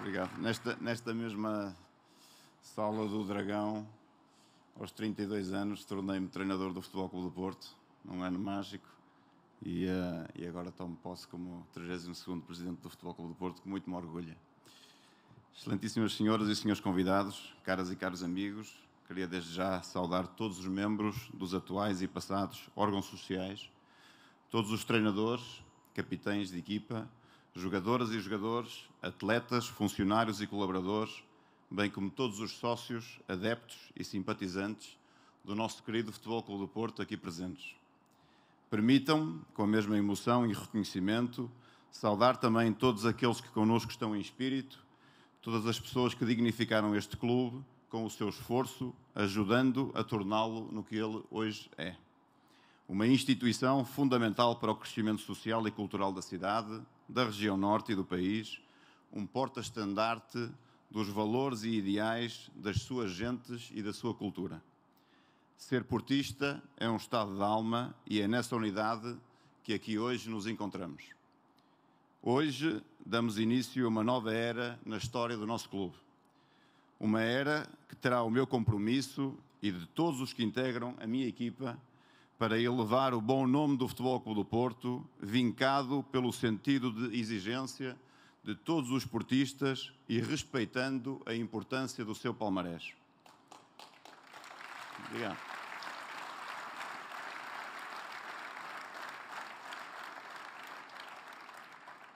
Obrigado. Nesta, nesta mesma sala do Dragão, aos 32 anos, tornei-me treinador do Futebol Clube do Porto, num ano mágico, e, uh, e agora tomo posse como 32º Presidente do Futebol Clube do Porto, com muito me orgulho. Excelentíssimas senhoras e senhores convidados, caras e caros amigos, queria desde já saudar todos os membros dos atuais e passados órgãos sociais, todos os treinadores, capitães de equipa jogadoras e jogadores, atletas, funcionários e colaboradores, bem como todos os sócios, adeptos e simpatizantes do nosso querido Futebol Clube do Porto aqui presentes. Permitam-me, com a mesma emoção e reconhecimento, saudar também todos aqueles que connosco estão em espírito, todas as pessoas que dignificaram este clube com o seu esforço, ajudando a torná-lo no que ele hoje é. Uma instituição fundamental para o crescimento social e cultural da cidade, da região norte e do país, um porta-estandarte dos valores e ideais das suas gentes e da sua cultura. Ser portista é um estado de alma e é nessa unidade que aqui hoje nos encontramos. Hoje damos início a uma nova era na história do nosso clube. Uma era que terá o meu compromisso e de todos os que integram a minha equipa para elevar o bom nome do Futebol Clube do Porto, vincado pelo sentido de exigência de todos os portistas e respeitando a importância do seu palmarés. Obrigado.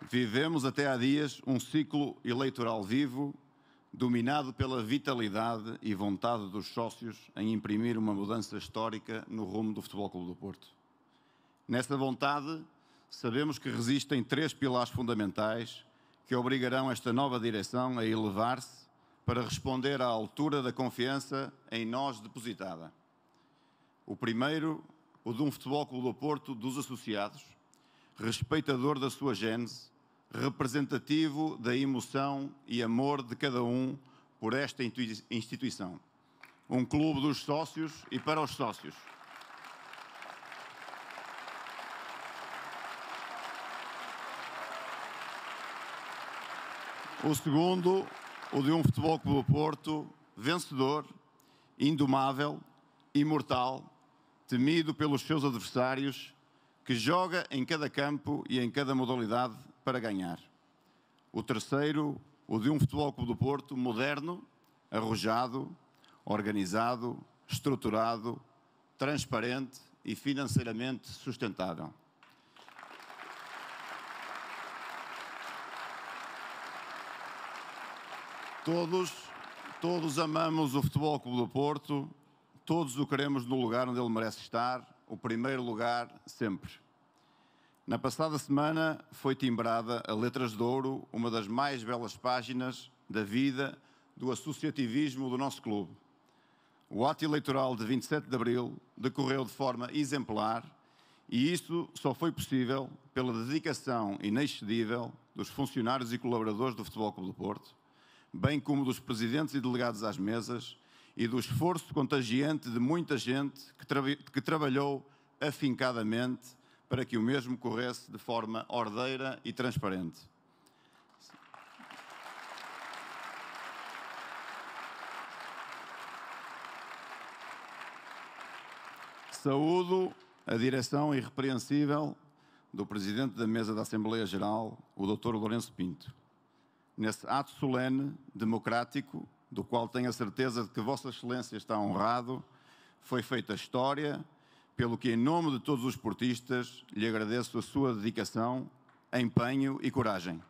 Vivemos até há dias um ciclo eleitoral vivo dominado pela vitalidade e vontade dos sócios em imprimir uma mudança histórica no rumo do Futebol Clube do Porto. Nessa vontade, sabemos que resistem três pilares fundamentais que obrigarão esta nova direção a elevar-se para responder à altura da confiança em nós depositada. O primeiro, o de um Futebol Clube do Porto dos associados, respeitador da sua gênese, representativo da emoção e amor de cada um por esta instituição. Um clube dos sócios e para os sócios. O segundo, o de um futebol Clube do Porto, vencedor, indomável, imortal, temido pelos seus adversários, que joga em cada campo e em cada modalidade para ganhar. O terceiro, o de um Futebol Clube do Porto moderno, arrojado, organizado, estruturado, transparente e financeiramente sustentável. Todos, todos amamos o Futebol Clube do Porto, todos o queremos no lugar onde ele merece estar, o primeiro lugar sempre. Na passada semana foi timbrada a Letras de Ouro, uma das mais belas páginas da vida do associativismo do nosso clube. O ato eleitoral de 27 de abril decorreu de forma exemplar e isso só foi possível pela dedicação inexcedível dos funcionários e colaboradores do Futebol Clube do Porto, bem como dos presidentes e delegados às mesas e do esforço contagiante de muita gente que, tra que trabalhou afincadamente para que o mesmo corresse de forma ordeira e transparente. Saúdo a direção irrepreensível do Presidente da Mesa da Assembleia Geral, o Dr. Lourenço Pinto, nesse ato solene, democrático, do qual tenho a certeza de que Vossa Excelência está honrado, foi feita a história pelo que, em nome de todos os portistas, lhe agradeço a sua dedicação, empenho e coragem.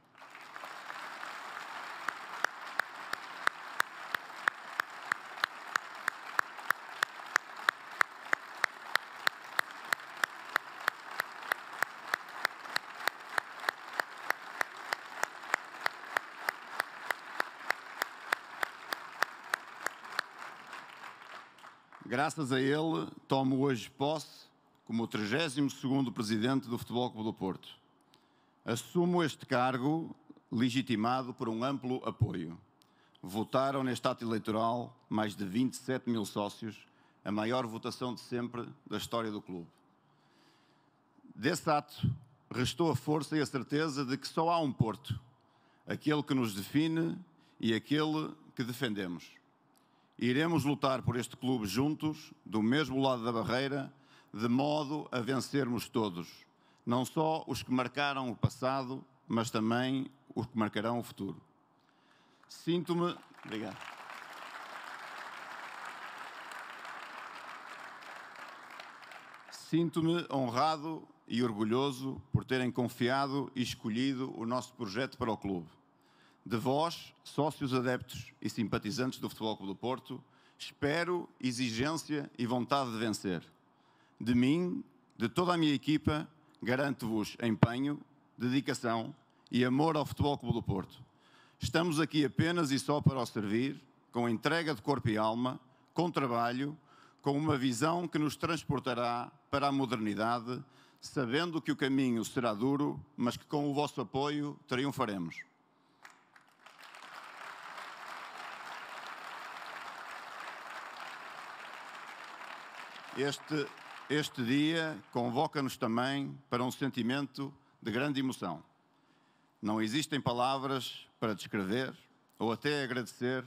graças a ele, tomo hoje posse como o 32 Presidente do Futebol Clube do Porto. Assumo este cargo legitimado por um amplo apoio. Votaram neste ato eleitoral mais de 27 mil sócios, a maior votação de sempre da história do clube. Desse ato, restou a força e a certeza de que só há um Porto, aquele que nos define e aquele que defendemos. Iremos lutar por este clube juntos, do mesmo lado da barreira, de modo a vencermos todos, não só os que marcaram o passado, mas também os que marcarão o futuro. Sinto-me. Obrigado. Sinto-me honrado e orgulhoso por terem confiado e escolhido o nosso projeto para o clube de vós, sócios adeptos e simpatizantes do Futebol Clube do Porto, espero exigência e vontade de vencer. De mim, de toda a minha equipa, garanto-vos empenho, dedicação e amor ao Futebol Clube do Porto. Estamos aqui apenas e só para o servir, com entrega de corpo e alma, com trabalho, com uma visão que nos transportará para a modernidade, sabendo que o caminho será duro, mas que com o vosso apoio triunfaremos. Este, este dia convoca-nos também para um sentimento de grande emoção. Não existem palavras para descrever ou até agradecer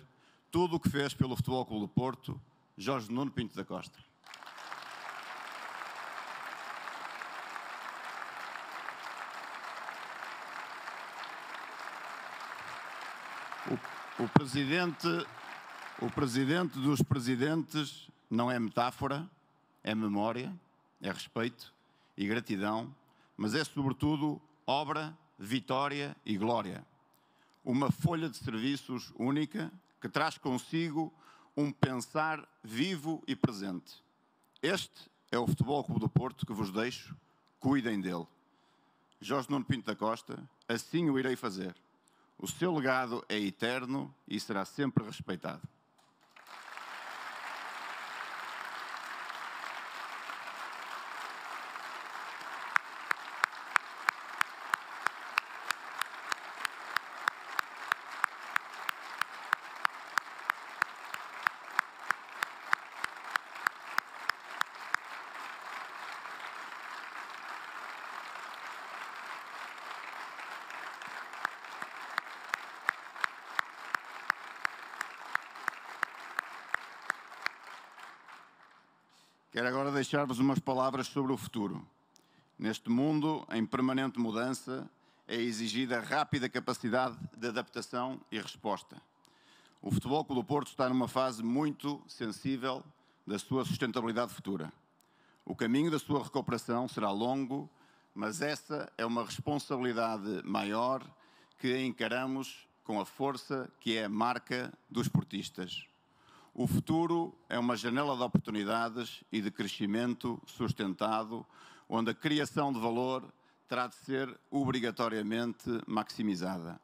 tudo o que fez pelo Futebol Clube do Porto Jorge Nuno Pinto da Costa. O, o, presidente, o presidente dos presidentes não é metáfora, é memória, é respeito e gratidão, mas é sobretudo obra, vitória e glória. Uma folha de serviços única que traz consigo um pensar vivo e presente. Este é o Futebol Clube do Porto que vos deixo, cuidem dele. Jorge Nuno Pinto da Costa, assim o irei fazer. O seu legado é eterno e será sempre respeitado. Quero agora deixar-vos umas palavras sobre o futuro. Neste mundo em permanente mudança, é exigida rápida capacidade de adaptação e resposta. O Futebol Clube do Porto está numa fase muito sensível da sua sustentabilidade futura. O caminho da sua recuperação será longo, mas essa é uma responsabilidade maior que encaramos com a força que é a marca dos portistas. O futuro é uma janela de oportunidades e de crescimento sustentado, onde a criação de valor terá de ser obrigatoriamente maximizada.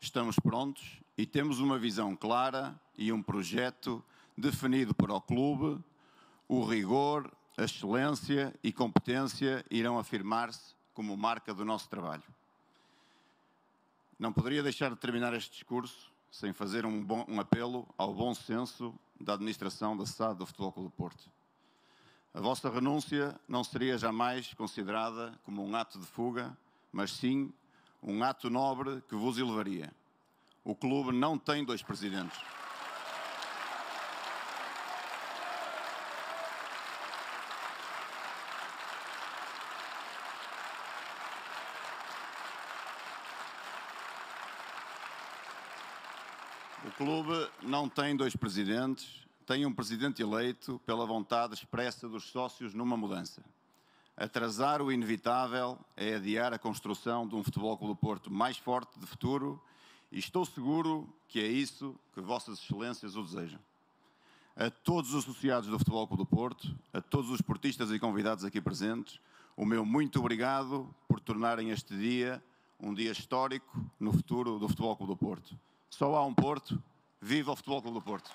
Estamos prontos e temos uma visão clara e um projeto definido para o clube. O rigor, a excelência e competência irão afirmar-se como marca do nosso trabalho. Não poderia deixar de terminar este discurso sem fazer um, bom, um apelo ao bom senso da administração da SAD do Futebol Clube do Porto. A vossa renúncia não seria jamais considerada como um ato de fuga, mas sim um ato nobre que vos elevaria. O clube não tem dois presidentes. O clube não tem dois presidentes, tem um presidente eleito pela vontade expressa dos sócios numa mudança. Atrasar o inevitável é adiar a construção de um Futebol Clube do Porto mais forte de futuro e estou seguro que é isso que Vossas Excelências o desejam. A todos os associados do Futebol Clube do Porto, a todos os portistas e convidados aqui presentes, o meu muito obrigado por tornarem este dia um dia histórico no futuro do Futebol Clube do Porto. Só há um Porto. Viva o Futebol Clube do Porto!